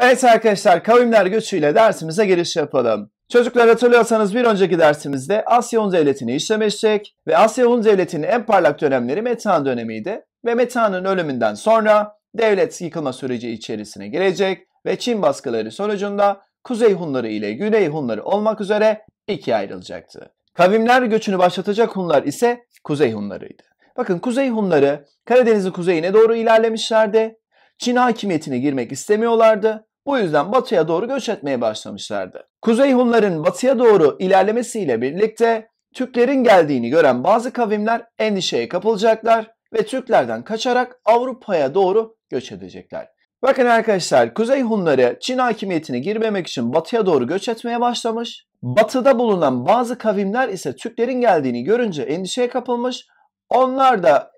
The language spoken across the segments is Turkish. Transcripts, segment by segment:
Evet arkadaşlar kavimler göçüyle dersimize giriş yapalım. Çocuklar hatırlıyorsanız bir önceki dersimizde Asya Hun Devleti'ni işlemiştik ve Asya Hun Devleti'nin en parlak dönemleri Metan dönemiydi ve Metanın ölümünden sonra devlet yıkılma süreci içerisine girecek ve Çin baskıları sonucunda Kuzey Hunları ile Güney Hunları olmak üzere ikiye ayrılacaktı. Kavimler göçünü başlatacak Hunlar ise Kuzey Hunlarıydı. Bakın Kuzey Hunları Karadeniz'in kuzeyine doğru ilerlemişlerdi Çin hakimiyetine girmek istemiyorlardı. Bu yüzden batıya doğru göç etmeye başlamışlardı. Kuzey Hunların batıya doğru ilerlemesiyle birlikte Türklerin geldiğini gören bazı kavimler endişeye kapılacaklar ve Türklerden kaçarak Avrupa'ya doğru göç edecekler. Bakın arkadaşlar Kuzey Hunları Çin hakimiyetine girmemek için batıya doğru göç etmeye başlamış. Batıda bulunan bazı kavimler ise Türklerin geldiğini görünce endişeye kapılmış. Onlar da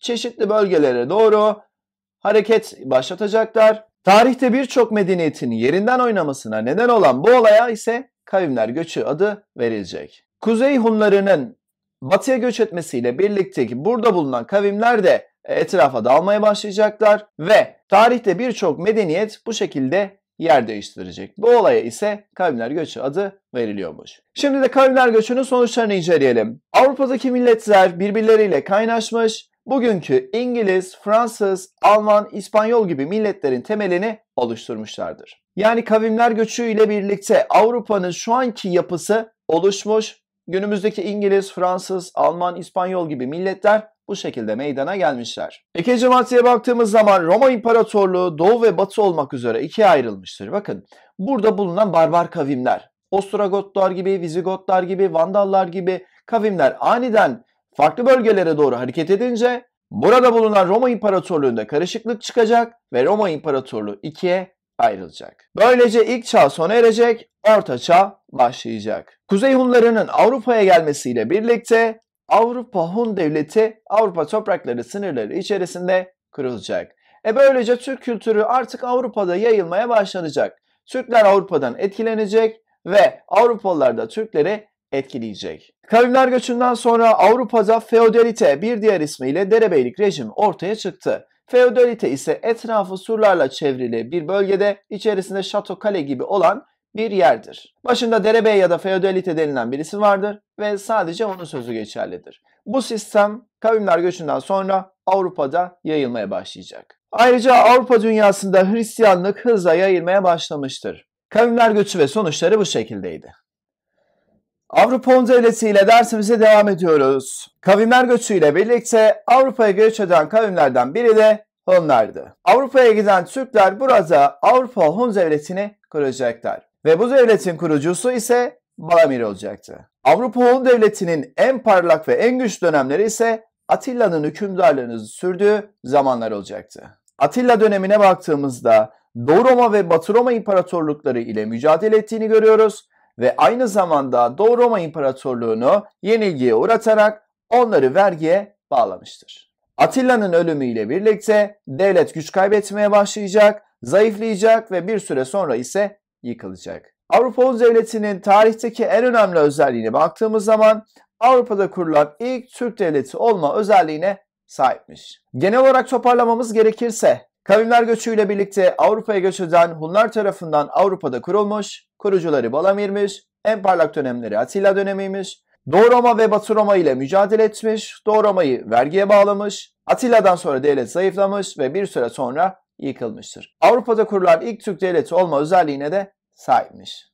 çeşitli bölgelere doğru hareket başlatacaklar. Tarihte birçok medeniyetin yerinden oynamasına neden olan bu olaya ise kavimler göçü adı verilecek. Kuzey Hunlarının batıya göç etmesiyle birlikte burada bulunan kavimler de etrafa dağılmaya başlayacaklar ve tarihte birçok medeniyet bu şekilde yer değiştirecek. Bu olaya ise kavimler göçü adı veriliyormuş. Şimdi de kavimler göçünün sonuçlarını inceleyelim. Avrupa'daki milletler birbirleriyle kaynaşmış bugünkü İngiliz, Fransız, Alman, İspanyol gibi milletlerin temelini oluşturmuşlardır. Yani kavimler göçü ile birlikte Avrupa'nın şu anki yapısı oluşmuş. Günümüzdeki İngiliz, Fransız, Alman, İspanyol gibi milletler bu şekilde meydana gelmişler. İkinci maddeye baktığımız zaman Roma İmparatorluğu doğu ve batı olmak üzere ikiye ayrılmıştır. Bakın burada bulunan barbar kavimler, Ostrogotlar gibi, Vizigotlar gibi, Vandallar gibi kavimler aniden farklı bölgelere doğru hareket edince burada bulunan Roma İmparatorluğu'nda karışıklık çıkacak ve Roma İmparatorluğu ikiye ayrılacak. Böylece ilk çağ sona erecek, orta çağ başlayacak. Kuzey Hunlarının Avrupa'ya gelmesiyle birlikte Avrupa Hun Devleti Avrupa toprakları sınırları içerisinde kurulacak. E böylece Türk kültürü artık Avrupa'da yayılmaya başlanacak. Türkler Avrupa'dan etkilenecek ve Avrupalılar da Türkleri etkileyecek. Kavimler göçünden sonra Avrupa'da feodalite bir diğer ismiyle derebeylik rejimi ortaya çıktı. Feodalite ise etrafı surlarla çevrili bir bölgede içerisinde şato kale gibi olan bir yerdir. Başında derebey ya da feodalite denilen birisi vardır ve sadece onun sözü geçerlidir. Bu sistem kavimler göçünden sonra Avrupa'da yayılmaya başlayacak. Ayrıca Avrupa dünyasında Hristiyanlık hızla yayılmaya başlamıştır. Kavimler göçü ve sonuçları bu şekildeydi. Avrupa Onzelesi ile dersimize devam ediyoruz. Kavimler ile birlikte Avrupa'ya göç eden kavimlerden biri de Hunlardı. Avrupa'ya giden Türkler burada Avrupa Hun devletini kuracaklar. Ve bu devletin kurucusu ise Balamir olacaktı. Avrupa Hun devletinin en parlak ve en güçlü dönemleri ise Atilla'nın hükümdarlığını sürdüğü zamanlar olacaktı. Atilla dönemine baktığımızda Doğu Roma ve Batı Roma imparatorlukları ile mücadele ettiğini görüyoruz ve aynı zamanda Doğu Roma İmparatorluğunu yenilgiye uğratarak onları vergiye bağlamıştır. Atilla'nın ölümüyle birlikte devlet güç kaybetmeye başlayacak, zayıflayacak ve bir süre sonra ise yıkılacak. Avrupa Oğuz Devleti'nin tarihteki en önemli özelliğine baktığımız zaman Avrupa'da kurulan ilk Türk devleti olma özelliğine sahipmiş. Genel olarak toparlamamız gerekirse Kavimler göçüyle birlikte Avrupa'ya göç eden Hunlar tarafından Avrupa'da kurulmuş, kurucuları Balamir'miş, en parlak dönemleri Atilla dönemiymiş, Doğu Roma ve Batı Roma ile mücadele etmiş, Doğu Roma'yı vergiye bağlamış, Atilla'dan sonra devlet zayıflamış ve bir süre sonra yıkılmıştır. Avrupa'da kurulan ilk Türk devleti olma özelliğine de sahipmiş.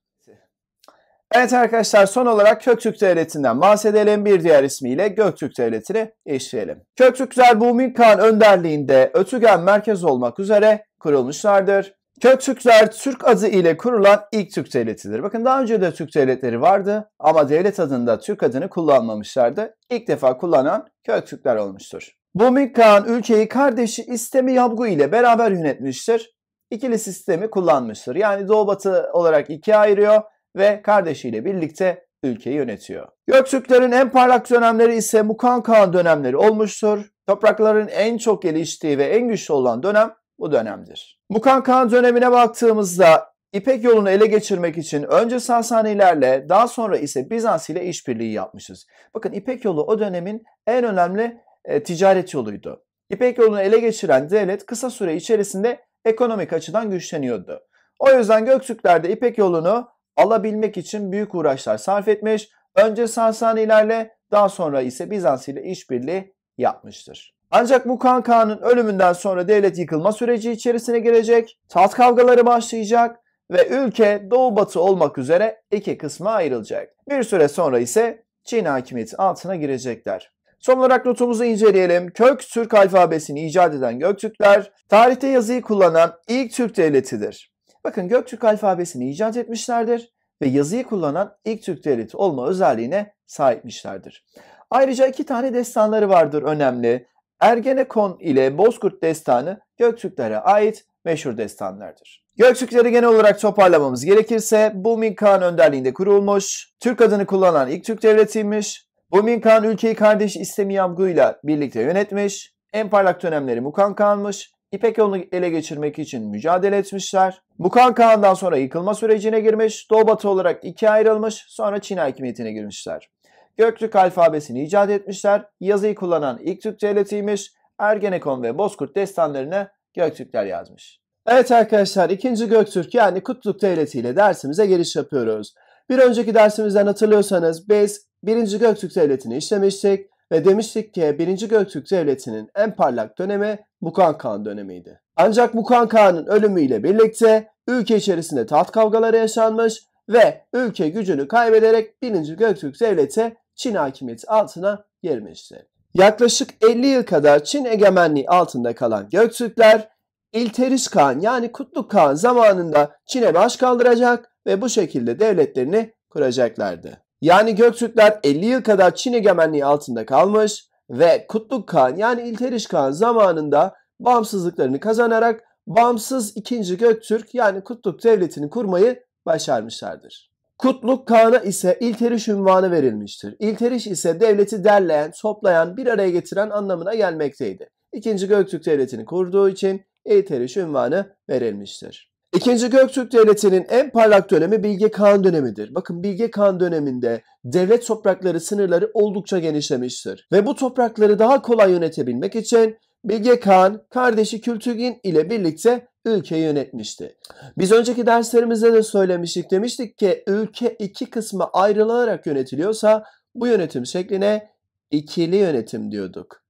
Evet arkadaşlar son olarak Köktürk Devleti'nden bahsedelim. Bir diğer ismiyle Göktürk Devleti'ni işleyelim. Köktürkler Bumin Kağan önderliğinde Ötügen merkez olmak üzere kurulmuşlardır. Köktürkler Türk adı ile kurulan ilk Türk devletidir. Bakın daha önce de Türk devletleri vardı ama devlet adında Türk adını kullanmamışlardı. İlk defa kullanan Köktürkler olmuştur. Bumin Kağan ülkeyi kardeşi İstemi Yabgu ile beraber yönetmiştir. İkili sistemi kullanmıştır. Yani doğu batı olarak ikiye ayırıyor ve kardeşiyle birlikte ülkeyi yönetiyor. Göktürklerin en parlak dönemleri ise Mukan Kağan dönemleri olmuştur. Toprakların en çok geliştiği ve en güçlü olan dönem bu dönemdir. Mukan Kağan dönemine baktığımızda İpek yolunu ele geçirmek için önce Sasanilerle daha sonra ise Bizans ile işbirliği yapmışız. Bakın İpek yolu o dönemin en önemli e, ticaret yoluydu. İpek yolunu ele geçiren devlet kısa süre içerisinde ekonomik açıdan güçleniyordu. O yüzden Göktürkler de İpek yolunu alabilmek için büyük uğraşlar sarf etmiş. Önce Sasanilerle daha sonra ise Bizans ile işbirliği yapmıştır. Ancak Mukan Kağan'ın ölümünden sonra devlet yıkılma süreci içerisine girecek, taht kavgaları başlayacak ve ülke doğu batı olmak üzere iki kısma ayrılacak. Bir süre sonra ise Çin hakimiyeti altına girecekler. Son olarak notumuzu inceleyelim. Kök Türk alfabesini icat eden Göktürkler, tarihte yazıyı kullanan ilk Türk devletidir. Bakın Göktürk alfabesini icat etmişlerdir ve yazıyı kullanan ilk Türk devleti olma özelliğine sahipmişlerdir. Ayrıca iki tane destanları vardır önemli. Ergenekon ile Bozkurt destanı Göktürklere ait meşhur destanlardır. Göktürkleri genel olarak toparlamamız gerekirse Bulmin Kağan önderliğinde kurulmuş, Türk adını kullanan ilk Türk devletiymiş, Bulmin Kağan ülkeyi kardeş İstemi Yamgu ile birlikte yönetmiş, en parlak dönemleri Mukan Kağan'mış İpek yolunu ele geçirmek için mücadele etmişler. Bukan Kağan'dan sonra yıkılma sürecine girmiş, Doğu Batı olarak ikiye ayrılmış, sonra Çin hakimiyetine girmişler. Göktürk alfabesini icat etmişler, yazıyı kullanan ilk Türk devletiymiş, Ergenekon ve Bozkurt destanlarını Göktürkler yazmış. Evet arkadaşlar ikinci Göktürk yani Kutluk Devleti ile dersimize giriş yapıyoruz. Bir önceki dersimizden hatırlıyorsanız biz 1. Göktürk Devleti'ni işlemiştik ve demiştik ki 1. Göktürk Devleti'nin en parlak dönemi Mukan Kağan dönemiydi. Ancak Mukan Kağan'ın ölümüyle birlikte ülke içerisinde taht kavgaları yaşanmış ve ülke gücünü kaybederek 1. Göktürk Devleti Çin hakimiyeti altına girmişti. Yaklaşık 50 yıl kadar Çin egemenliği altında kalan Göktürkler İlteriş Kağan yani Kutluk Kağan zamanında Çin'e baş kaldıracak ve bu şekilde devletlerini kuracaklardı. Yani Göktürkler 50 yıl kadar Çin egemenliği altında kalmış ve Kutluk Kağan yani İlteriş Kağan zamanında bağımsızlıklarını kazanarak bağımsız 2. Göktürk yani Kutluk Devleti'ni kurmayı başarmışlardır. Kutluk Kağan'a ise İlteriş ünvanı verilmiştir. İlteriş ise devleti derleyen, toplayan, bir araya getiren anlamına gelmekteydi. 2. Göktürk Devleti'ni kurduğu için İlteriş ünvanı verilmiştir. İkinci Göktürk Devleti'nin en parlak dönemi Bilge Kağan dönemidir. Bakın Bilge Kağan döneminde devlet toprakları sınırları oldukça genişlemiştir. Ve bu toprakları daha kolay yönetebilmek için Bilge Kağan kardeşi Kültürgin ile birlikte ülkeyi yönetmişti. Biz önceki derslerimizde de söylemiştik demiştik ki ülke iki kısma ayrılarak yönetiliyorsa bu yönetim şekline ikili yönetim diyorduk.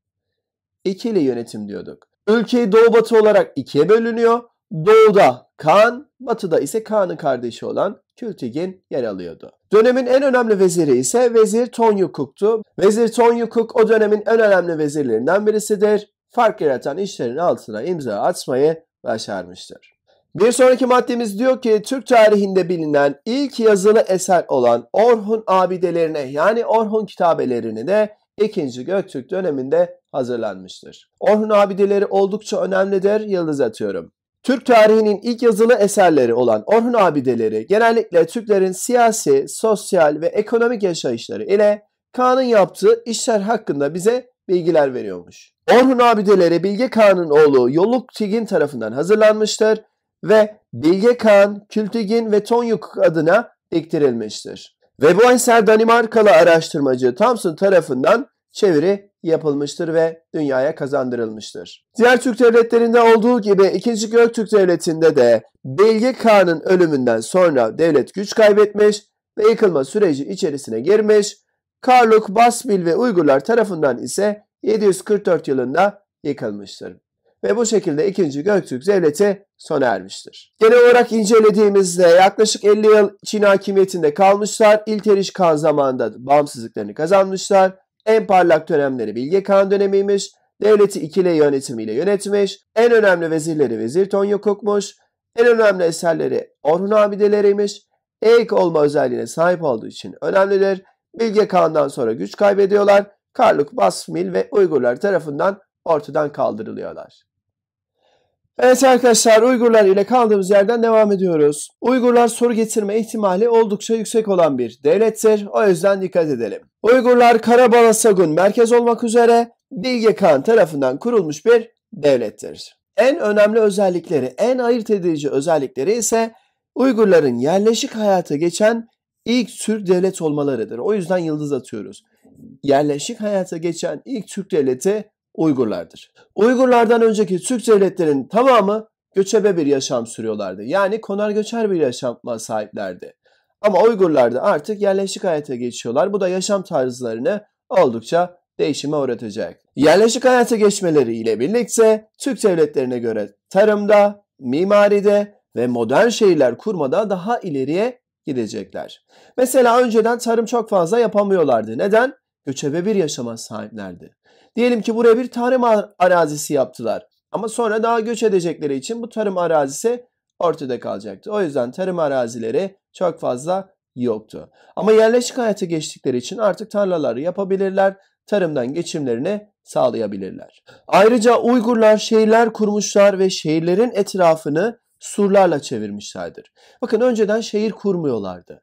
İkili yönetim diyorduk. Ülkeyi doğu batı olarak ikiye bölünüyor Doğuda Kaan, batıda ise Kaan'ın kardeşi olan Kültigin yer alıyordu. Dönemin en önemli veziri ise Vezir Tonyukuk'tu. Vezir Tonyukuk o dönemin en önemli vezirlerinden birisidir. Fark yaratan işlerin altına imza atmayı başarmıştır. Bir sonraki maddemiz diyor ki Türk tarihinde bilinen ilk yazılı eser olan Orhun abidelerine yani Orhun kitabelerini de 2. Göktürk döneminde hazırlanmıştır. Orhun abideleri oldukça önemlidir. Yıldız atıyorum. Türk tarihinin ilk yazılı eserleri olan Orhun abideleri genellikle Türklerin siyasi, sosyal ve ekonomik yaşayışları ile Kaan'ın yaptığı işler hakkında bize bilgiler veriyormuş. Orhun abideleri Bilge Kağan'ın oğlu Yoluk Tigin tarafından hazırlanmıştır ve Bilge Kağan, Kültigin ve Tonyuk adına diktirilmiştir. Ve bu eser Danimarkalı araştırmacı Thompson tarafından çeviri yapılmıştır ve dünyaya kazandırılmıştır. Diğer Türk devletlerinde olduğu gibi 2. Göktürk Devleti'nde de Bilge Kağan'ın ölümünden sonra devlet güç kaybetmiş ve yıkılma süreci içerisine girmiş. Karluk, Basbil ve Uygurlar tarafından ise 744 yılında yıkılmıştır. Ve bu şekilde 2. Göktürk Devleti sona ermiştir. Genel olarak incelediğimizde yaklaşık 50 yıl Çin hakimiyetinde kalmışlar. İlteriş Kan zamanında bağımsızlıklarını kazanmışlar en parlak dönemleri Bilge Kağan dönemiymiş. Devleti ikili yönetimiyle yönetmiş. En önemli vezirleri Vezir Tonyo Kokmuş. En önemli eserleri Orhun abideleriymiş. Eğik olma özelliğine sahip olduğu için önemlidir. Bilge Kağan'dan sonra güç kaybediyorlar. Karluk, Basmil ve Uygurlar tarafından ortadan kaldırılıyorlar. Evet arkadaşlar Uygurlar ile kaldığımız yerden devam ediyoruz. Uygurlar soru getirme ihtimali oldukça yüksek olan bir devlettir. O yüzden dikkat edelim. Uygurlar Karabalasagun merkez olmak üzere Bilge Kağan tarafından kurulmuş bir devlettir. En önemli özellikleri, en ayırt edici özellikleri ise Uygurların yerleşik hayata geçen ilk Türk devlet olmalarıdır. O yüzden yıldız atıyoruz. Yerleşik hayata geçen ilk Türk devleti Uygurlardır. Uygurlardan önceki Türk devletlerin tamamı göçebe bir yaşam sürüyorlardı. Yani konar göçer bir yaşama sahiplerdi. Ama Uygurlar da artık yerleşik hayata geçiyorlar. Bu da yaşam tarzlarını oldukça değişime uğratacak. Yerleşik hayata geçmeleri ile birlikte Türk devletlerine göre tarımda, mimaride ve modern şehirler kurmada daha ileriye gidecekler. Mesela önceden tarım çok fazla yapamıyorlardı. Neden? göçebe bir yaşama sahiplerdi. Diyelim ki buraya bir tarım arazisi yaptılar. Ama sonra daha göç edecekleri için bu tarım arazisi ortada kalacaktı. O yüzden tarım arazileri çok fazla yoktu. Ama yerleşik hayata geçtikleri için artık tarlaları yapabilirler, tarımdan geçimlerini sağlayabilirler. Ayrıca Uygurlar şehirler kurmuşlar ve şehirlerin etrafını surlarla çevirmişlerdir. Bakın önceden şehir kurmuyorlardı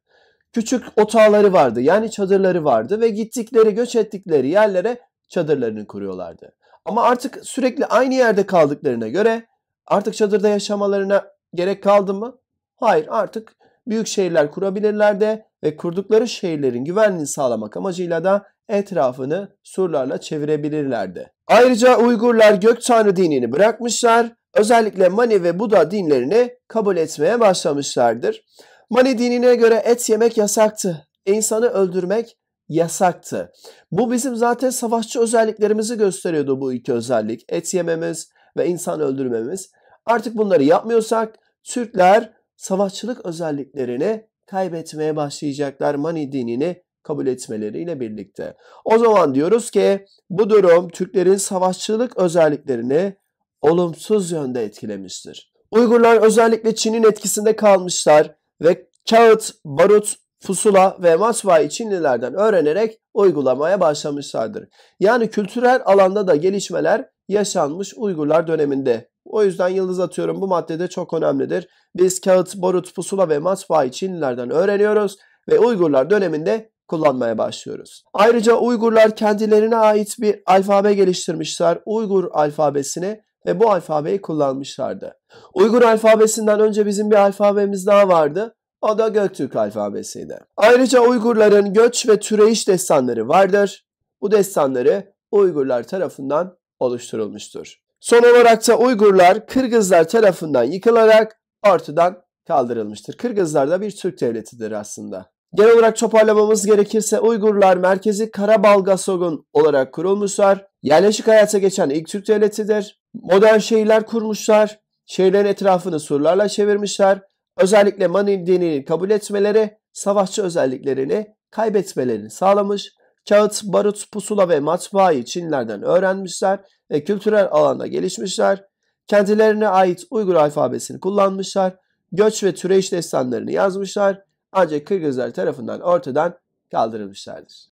küçük otağları vardı. Yani çadırları vardı ve gittikleri, göç ettikleri yerlere çadırlarını kuruyorlardı. Ama artık sürekli aynı yerde kaldıklarına göre artık çadırda yaşamalarına gerek kaldı mı? Hayır, artık büyük şehirler kurabilirler de ve kurdukları şehirlerin güvenliğini sağlamak amacıyla da etrafını surlarla çevirebilirlerdi. Ayrıca Uygurlar gök tanrı dinini bırakmışlar, özellikle Mani ve Buda dinlerini kabul etmeye başlamışlardır. Mani dinine göre et yemek yasaktı. İnsanı öldürmek yasaktı. Bu bizim zaten savaşçı özelliklerimizi gösteriyordu bu iki özellik. Et yememiz ve insan öldürmemiz. Artık bunları yapmıyorsak Türkler savaşçılık özelliklerini kaybetmeye başlayacaklar Mani dinini kabul etmeleriyle birlikte. O zaman diyoruz ki bu durum Türklerin savaşçılık özelliklerini olumsuz yönde etkilemiştir. Uygurlar özellikle Çin'in etkisinde kalmışlar ve kağıt, barut, pusula ve masva Çinlilerden öğrenerek uygulamaya başlamışlardır. Yani kültürel alanda da gelişmeler yaşanmış Uygurlar döneminde. O yüzden yıldız atıyorum bu maddede çok önemlidir. Biz kağıt, barut, pusula ve masva Çinlilerden öğreniyoruz ve Uygurlar döneminde kullanmaya başlıyoruz. Ayrıca Uygurlar kendilerine ait bir alfabe geliştirmişler. Uygur alfabesini ve bu alfabeyi kullanmışlardı. Uygur alfabesinden önce bizim bir alfabemiz daha vardı. O da Göktürk alfabesiydi. Ayrıca Uygurların göç ve türeyiş destanları vardır. Bu destanları Uygurlar tarafından oluşturulmuştur. Son olarak da Uygurlar Kırgızlar tarafından yıkılarak ortadan kaldırılmıştır. Kırgızlar da bir Türk devletidir aslında. Genel olarak toparlamamız gerekirse Uygurlar merkezi Karabalgasogun olarak kurulmuşlar. Yerleşik hayata geçen ilk Türk devletidir. Modern şehirler kurmuşlar. Şehirlerin etrafını surlarla çevirmişler. Özellikle Mani dinini kabul etmeleri savaşçı özelliklerini kaybetmelerini sağlamış. Kağıt, barut, pusula ve matbaayı Çinlerden öğrenmişler ve kültürel alanda gelişmişler. Kendilerine ait Uygur alfabesini kullanmışlar. Göç ve türeyiş destanlarını yazmışlar ancak Kırgızlar tarafından ortadan kaldırılmışlardır.